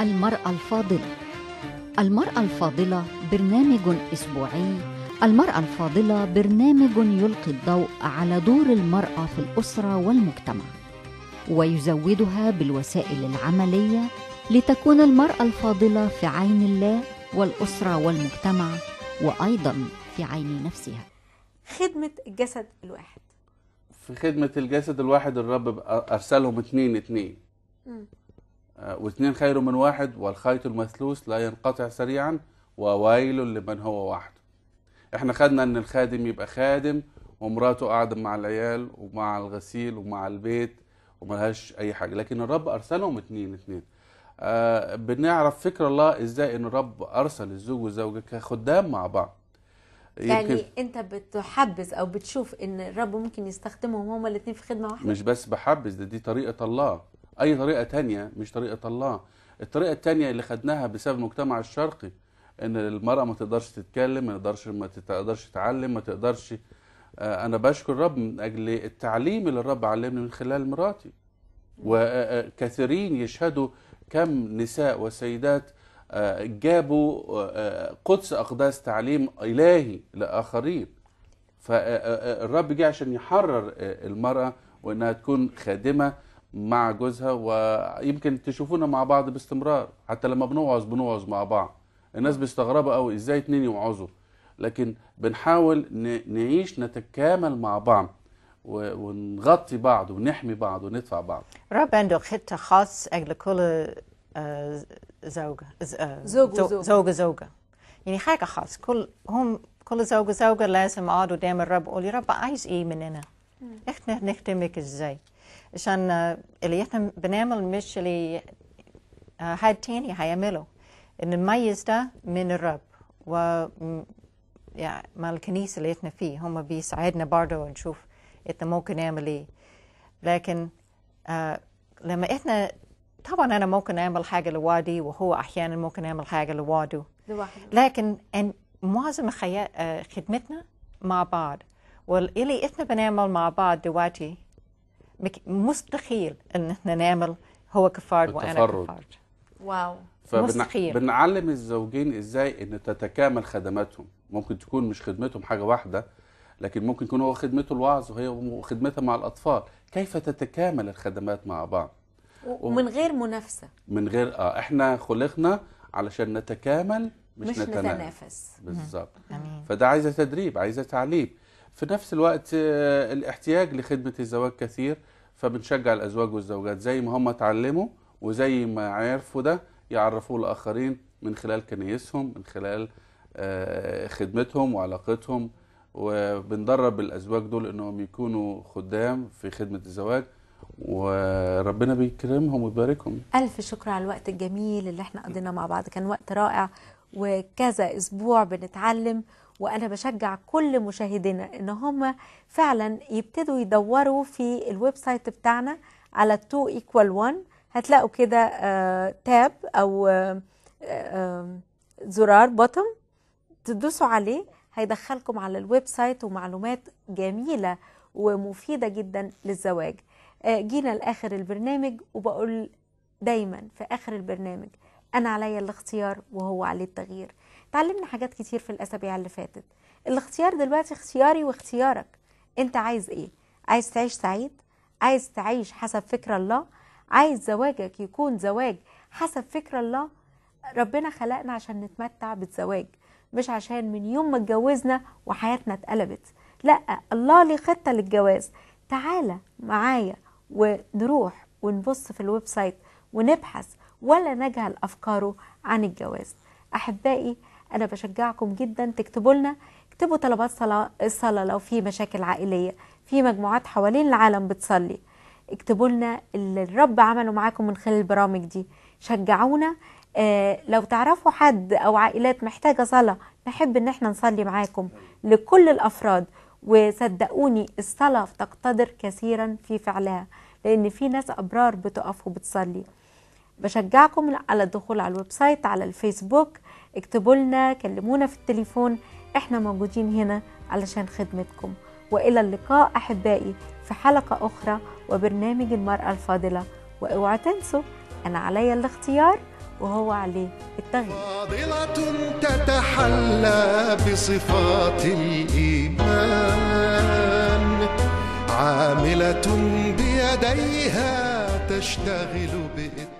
المرأة الفاضلة المرأة الفاضلة برنامج أسبوعي المرأة الفاضلة برنامج يلقي الضوء على دور المرأة في الأسرة والمجتمع ويزودها بالوسائل العملية لتكون المرأة الفاضلة في عين الله والأسرة والمجتمع وأيضا في عين نفسها خدمة الجسد الواحد في خدمة الجسد الواحد الرب أرسلهم اتنين اتنين م. آه، واثنين خير من واحد والخيط المثلوث لا ينقطع سريعا وويل لمن هو وحده احنا خدنا ان الخادم يبقى خادم ومراته قاعدة مع العيال ومع الغسيل ومع البيت وملهاش اي حاجة لكن الرب ارسلهم اثنين اثنين آه بنعرف فكر الله ازاي ان الرب ارسل الزوج والزوجة كخدام مع بعض يعني انت بتحبذ او بتشوف ان الرب ممكن يستخدمهم هما الاثنين في خدمه واحده مش بس بحبذ ده دي طريقه الله أي طريقة تانية مش طريقة الله الطريقة التانية اللي خدناها بسبب المجتمع الشرقي إن المرأة ما تقدرش تتكلم ما تقدرش ما تقدرش تتعلم ما تقدرش آه، أنا بشكر الرب من أجل التعليم اللي الرب علمني من خلال مراتي وكثيرين آه، آه، يشهدوا كم نساء وسيدات جابوا قدس أقداس تعليم إلهي لآخرين فالرب جه عشان يحرر المرأة وإنها تكون خادمة مع جوزها ويمكن تشوفونا مع بعض باستمرار حتى لما بنوعظ بنوعظ مع بعض الناس بيستغربوا قوي ازاي اتنين يوعظوا لكن بنحاول نعيش نتكامل مع بعض ونغطي بعض ونحمي بعض وندفع بعض رب عنده خطة خاص أجل كل آه، زوجة آه، زوجة زوجة يعني حاجة خاص كل هم كل زوجة زوجة لازم أقعد قدام الرب يقول يا رب عايز إيه مننا؟ إحنا نخدمك إزاي؟ عشان آه، اللي احنا بنعمل مش اللي آه، حد تاني هيعمله نميز ده من الرب و يعني مع الكنيسة اللي احنا فيه هم بيساعدنا برضه ونشوف احنا ممكن نعمل ايه لكن آه لما احنا طبعا انا ممكن اعمل حاجه لوادي وهو احيانا ممكن يعمل حاجه لوادو لكن أن معظم آه، خدمتنا مع بعض واللي احنا بنعمل مع بعض دلوقتي مستحيل ان احنا نعمل هو كفارد وانا كفارد واو مستحيل بنعلم الزوجين ازاي ان تتكامل خدماتهم ممكن تكون مش خدمتهم حاجه واحده لكن ممكن يكون هو خدمته الوعظ وهي خدمتها مع الاطفال كيف تتكامل الخدمات مع بعض ومن غير منافسه من غير اه احنا خلقنا علشان نتكامل مش, مش نتنافس, نتنافس. بالظبط فده عايزه تدريب عايزه تعليم في نفس الوقت آه، الاحتياج لخدمة الزواج كثير فبنشجع الأزواج والزوجات زي ما هم اتعلموا وزي ما عرفوا ده يعرفوه لآخرين من خلال كنايسهم من خلال آه، خدمتهم وعلاقتهم وبندرب الأزواج دول إنهم يكونوا خدام في خدمة الزواج وربنا بيكرمهم ويباركهم ألف شكر على الوقت الجميل اللي احنا قضيناه مع بعض كان وقت رائع وكذا أسبوع بنتعلم وانا بشجع كل مشاهدينا ان هم فعلا يبتدوا يدوروا في الويب سايت بتاعنا على 2 ايكوال 1 هتلاقوا كده آه، تاب او آه، آه، زرار بوتم تدوسوا عليه هيدخلكم على الويب سايت ومعلومات جميله ومفيده جدا للزواج جينا لاخر البرنامج وبقول دايما في اخر البرنامج انا عليا الاختيار وهو عليه التغيير اتعلمنا حاجات كتير في الاسابيع اللي فاتت الاختيار دلوقتي اختياري واختيارك انت عايز ايه عايز تعيش سعيد عايز تعيش حسب فكر الله عايز زواجك يكون زواج حسب فكر الله ربنا خلقنا عشان نتمتع بالزواج مش عشان من يوم ما اتجوزنا وحياتنا اتقلبت لا الله لي خطه للجواز تعالى معايا ونروح ونبص في الويب سايت ونبحث ولا نجهل افكاره عن الجواز احبائي انا بشجعكم جدا تكتبوا لنا اكتبوا طلبات صلاة الصلاة لو في مشاكل عائلية في مجموعات حوالين العالم بتصلي اكتبوا لنا اللي الرب عمله معاكم من خلال البرامج دي شجعونا اه لو تعرفوا حد او عائلات محتاجة صلاة نحب ان احنا نصلي معاكم لكل الافراد وصدقوني الصلاة تقتدر كثيرا في فعلها لان في ناس ابرار بتقف وبتصلي بشجعكم على الدخول على الويب سايت على الفيسبوك اكتبوا لنا كلمونا في التليفون احنا موجودين هنا علشان خدمتكم والى اللقاء احبائي في حلقه اخرى وبرنامج المراه الفاضله واوعى تنسوا انا عليا الاختيار وهو عليه التغيير فاضلة تتحلى بصفات الإيمان عاملة بيديها تشتغل بإتقان